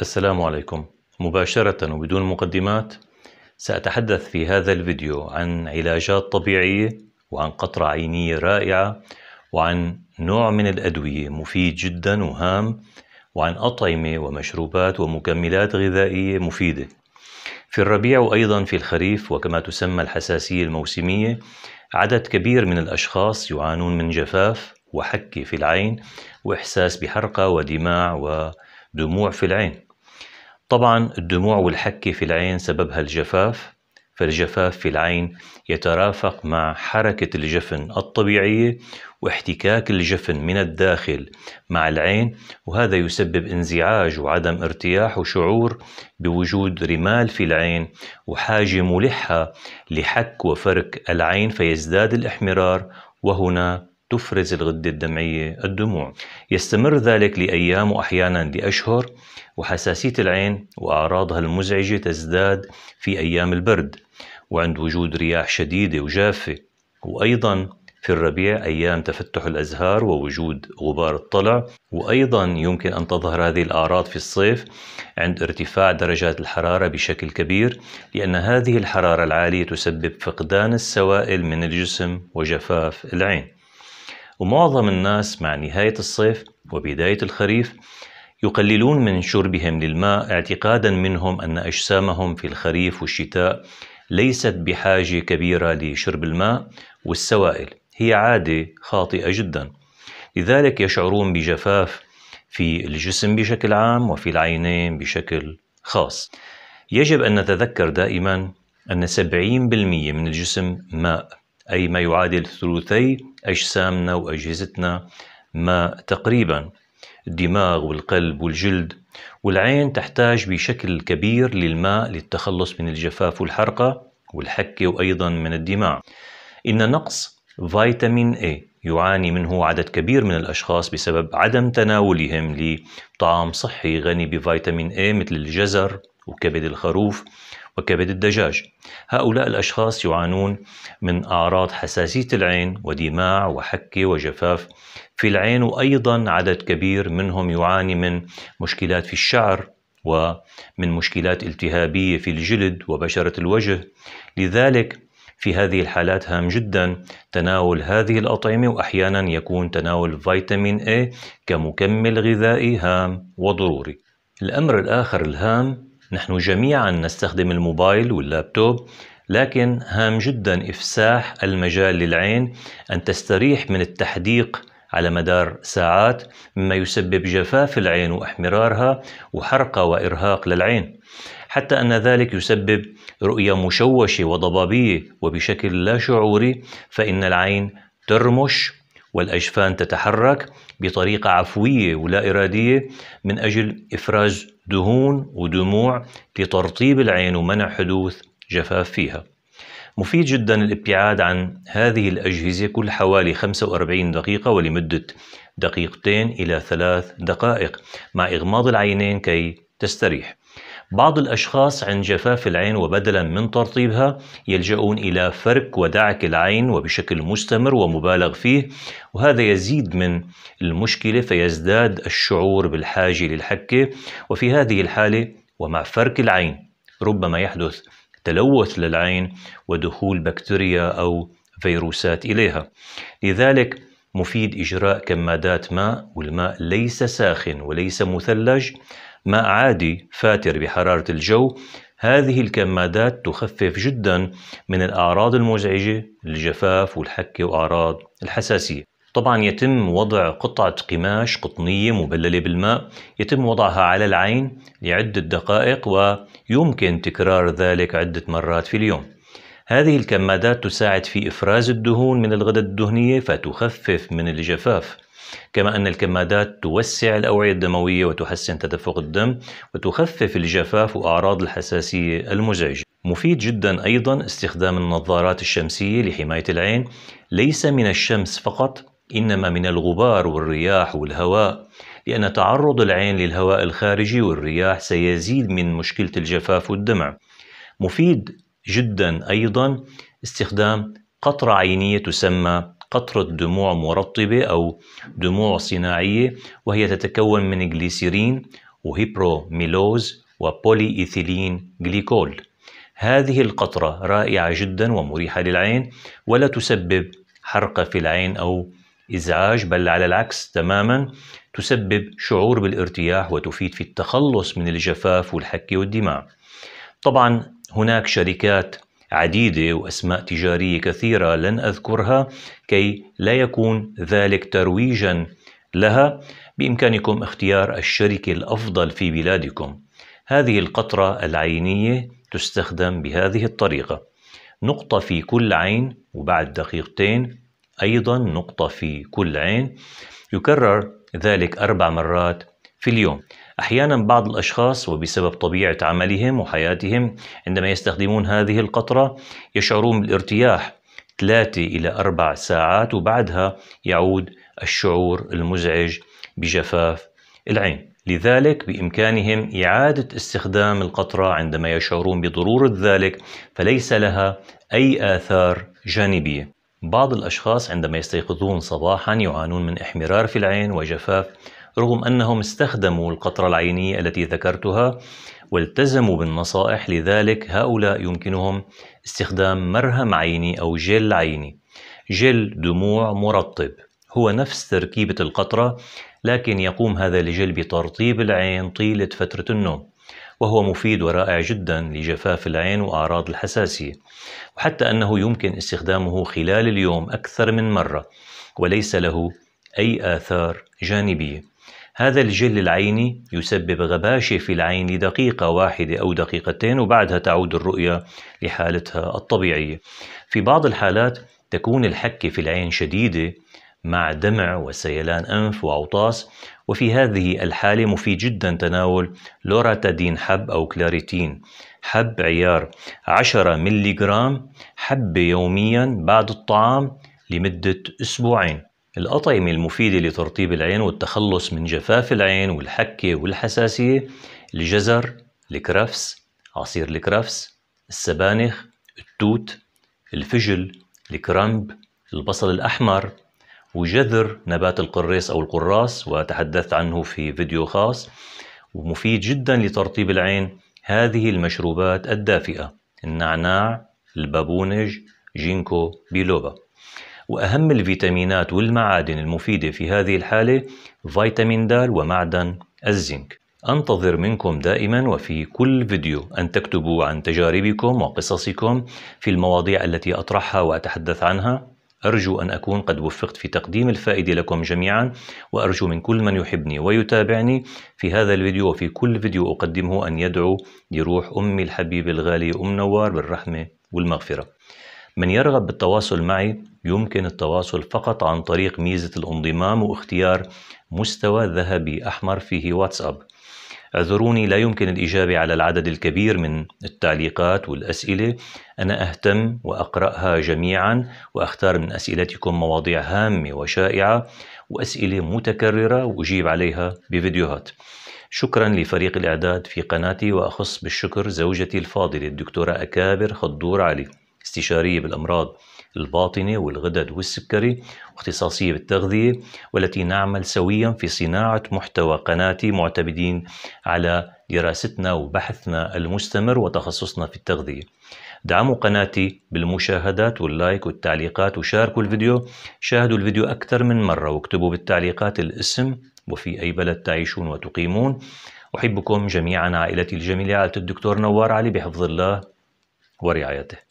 السلام عليكم مباشرة وبدون مقدمات سأتحدث في هذا الفيديو عن علاجات طبيعية وعن قطرة عينية رائعة وعن نوع من الأدوية مفيد جدا وهام وعن أطعمة ومشروبات ومكملات غذائية مفيدة في الربيع وأيضا في الخريف وكما تسمى الحساسية الموسمية عدد كبير من الأشخاص يعانون من جفاف وحكة في العين وإحساس بحرقة ودماع ودموع في العين طبعا الدموع والحكة في العين سببها الجفاف فالجفاف في العين يترافق مع حركة الجفن الطبيعية واحتكاك الجفن من الداخل مع العين وهذا يسبب انزعاج وعدم ارتياح وشعور بوجود رمال في العين وحاجة ملحة لحك وفرك العين فيزداد الاحمرار وهنا تفرز الغدة الدمعية الدموع يستمر ذلك لأيام وأحيانا لأشهر وحساسية العين وأعراضها المزعجة تزداد في أيام البرد وعند وجود رياح شديدة وجافة وأيضا في الربيع أيام تفتح الأزهار ووجود غبار الطلع وأيضا يمكن أن تظهر هذه الأعراض في الصيف عند ارتفاع درجات الحرارة بشكل كبير لأن هذه الحرارة العالية تسبب فقدان السوائل من الجسم وجفاف العين ومعظم الناس مع نهاية الصيف وبداية الخريف يقللون من شربهم للماء اعتقادا منهم أن أجسامهم في الخريف والشتاء ليست بحاجة كبيرة لشرب الماء والسوائل هي عادة خاطئة جدا لذلك يشعرون بجفاف في الجسم بشكل عام وفي العينين بشكل خاص يجب أن نتذكر دائما أن 70% من الجسم ماء أي ما يعادل ثلثي أجسامنا وأجهزتنا ماء تقريبا الدماغ والقلب والجلد والعين تحتاج بشكل كبير للماء للتخلص من الجفاف والحرقة والحكة وأيضا من الدماغ إن نقص فيتامين A يعاني منه عدد كبير من الأشخاص بسبب عدم تناولهم لطعام صحي غني بفيتامين A مثل الجزر وكبد الخروف وكبد الدجاج هؤلاء الأشخاص يعانون من أعراض حساسية العين ودماع وحكة وجفاف في العين وأيضا عدد كبير منهم يعاني من مشكلات في الشعر ومن مشكلات التهابية في الجلد وبشرة الوجه لذلك في هذه الحالات هام جدا تناول هذه الأطعمة وأحيانا يكون تناول فيتامين A كمكمل غذائي هام وضروري الأمر الآخر الهام نحن جميعا نستخدم الموبايل واللابتوب لكن هام جدا إفساح المجال للعين أن تستريح من التحديق على مدار ساعات مما يسبب جفاف العين واحمرارها وحرقة وإرهاق للعين حتى أن ذلك يسبب رؤية مشوشة وضبابية وبشكل لا شعوري فإن العين ترمش والأجفان تتحرك بطريقة عفوية ولا إرادية من أجل إفراز دهون ودموع لترطيب العين ومنع حدوث جفاف فيها مفيد جدا الابتعاد عن هذه الأجهزة كل حوالي 45 دقيقة ولمدة دقيقتين إلى ثلاث دقائق مع إغماض العينين كي تستريح بعض الأشخاص عند جفاف العين وبدلا من ترطيبها يلجؤون إلى فرك ودعك العين وبشكل مستمر ومبالغ فيه وهذا يزيد من المشكلة فيزداد الشعور بالحاجة للحكة وفي هذه الحالة ومع فرك العين ربما يحدث تلوث للعين ودخول بكتيريا أو فيروسات إليها لذلك مفيد إجراء كمادات ماء والماء ليس ساخن وليس مثلج ماء عادي فاتر بحرارة الجو هذه الكمادات تخفف جدا من الأعراض المزعجة الجفاف والحكة وأعراض الحساسية طبعا يتم وضع قطعة قماش قطنية مبللة بالماء يتم وضعها على العين لعدة دقائق ويمكن تكرار ذلك عدة مرات في اليوم هذه الكمادات تساعد في إفراز الدهون من الغدد الدهنية فتخفف من الجفاف كما أن الكمادات توسع الأوعية الدموية وتحسن تدفق الدم وتخفف الجفاف وأعراض الحساسية المزعجة مفيد جدا أيضا استخدام النظارات الشمسية لحماية العين ليس من الشمس فقط إنما من الغبار والرياح والهواء لأن تعرض العين للهواء الخارجي والرياح سيزيد من مشكلة الجفاف والدمع مفيد جدا أيضا استخدام قطرة عينية تسمى قطرة دموع مرطبة أو دموع صناعية وهي تتكون من جليسيرين وهيبروميلوز وبولي إيثيلين جليكول هذه القطرة رائعة جدا ومريحة للعين ولا تسبب حرقة في العين أو إزعاج بل على العكس تماما تسبب شعور بالارتياح وتفيد في التخلص من الجفاف والحكه والدماء. طبعا هناك شركات عديدة وأسماء تجارية كثيرة لن أذكرها كي لا يكون ذلك ترويجا لها بإمكانكم اختيار الشركة الأفضل في بلادكم هذه القطرة العينية تستخدم بهذه الطريقة نقطة في كل عين وبعد دقيقتين أيضا نقطة في كل عين يكرر ذلك أربع مرات في اليوم احيانا بعض الاشخاص وبسبب طبيعه عملهم وحياتهم عندما يستخدمون هذه القطره يشعرون بالارتياح ثلاثة الى أربع ساعات وبعدها يعود الشعور المزعج بجفاف العين لذلك بامكانهم اعاده استخدام القطره عندما يشعرون بضروره ذلك فليس لها اي اثار جانبيه بعض الاشخاص عندما يستيقظون صباحا يعانون من احمرار في العين وجفاف رغم أنهم استخدموا القطرة العينية التي ذكرتها والتزموا بالنصائح لذلك هؤلاء يمكنهم استخدام مرهم عيني أو جل عيني جل دموع مرطب هو نفس تركيبة القطرة لكن يقوم هذا الجل بترطيب العين طيلة فترة النوم وهو مفيد ورائع جدا لجفاف العين وأعراض الحساسية وحتى أنه يمكن استخدامه خلال اليوم أكثر من مرة وليس له أي آثار جانبية هذا الجل العيني يسبب غباشة في العين لدقيقة واحدة أو دقيقتين وبعدها تعود الرؤية لحالتها الطبيعية في بعض الحالات تكون الحكة في العين شديدة مع دمع وسيلان أنف وعطاس وفي هذه الحالة مفيد جدا تناول لوراتادين حب أو كلاريتين حب عيار 10 ملي جرام حبة يوميا بعد الطعام لمدة أسبوعين الأطعمة المفيدة لترطيب العين والتخلص من جفاف العين والحكة والحساسية الجزر، الكرفس، عصير الكرفس، السبانخ، التوت، الفجل، الكرنب، البصل الأحمر، وجذر نبات القريص أو القراص وتحدثت عنه في فيديو خاص ومفيد جدا لترطيب العين هذه المشروبات الدافئة النعناع، البابونج، جينكو، بيلوبا وأهم الفيتامينات والمعادن المفيدة في هذه الحالة فيتامين د ومعدن الزنك أنتظر منكم دائما وفي كل فيديو أن تكتبوا عن تجاربكم وقصصكم في المواضيع التي أطرحها وأتحدث عنها أرجو أن أكون قد وفقت في تقديم الفائدة لكم جميعا وأرجو من كل من يحبني ويتابعني في هذا الفيديو وفي كل فيديو أقدمه أن يدعو لروح أمي الحبيبة الغالية أم نوار بالرحمة والمغفرة من يرغب بالتواصل معي يمكن التواصل فقط عن طريق ميزة الانضمام واختيار مستوى ذهبي أحمر فيه واتساب اعذروني لا يمكن الإجابة على العدد الكبير من التعليقات والأسئلة أنا أهتم وأقرأها جميعا وأختار من أسئلتكم مواضيع هامة وشائعة وأسئلة متكررة وأجيب عليها بفيديوهات شكرا لفريق الإعداد في قناتي وأخص بالشكر زوجتي الفاضلة الدكتورة أكابر خضور علي استشارية بالأمراض الباطنة والغدد والسكري واختصاصية بالتغذية والتي نعمل سويا في صناعة محتوى قناتي معتمدين على دراستنا وبحثنا المستمر وتخصصنا في التغذية دعموا قناتي بالمشاهدات واللايك والتعليقات وشاركوا الفيديو شاهدوا الفيديو أكثر من مرة واكتبوا بالتعليقات الاسم وفي أي بلد تعيشون وتقيمون أحبكم جميعا عائلتي الجميلة عائلة الدكتور نوار علي بحفظ الله ورعايته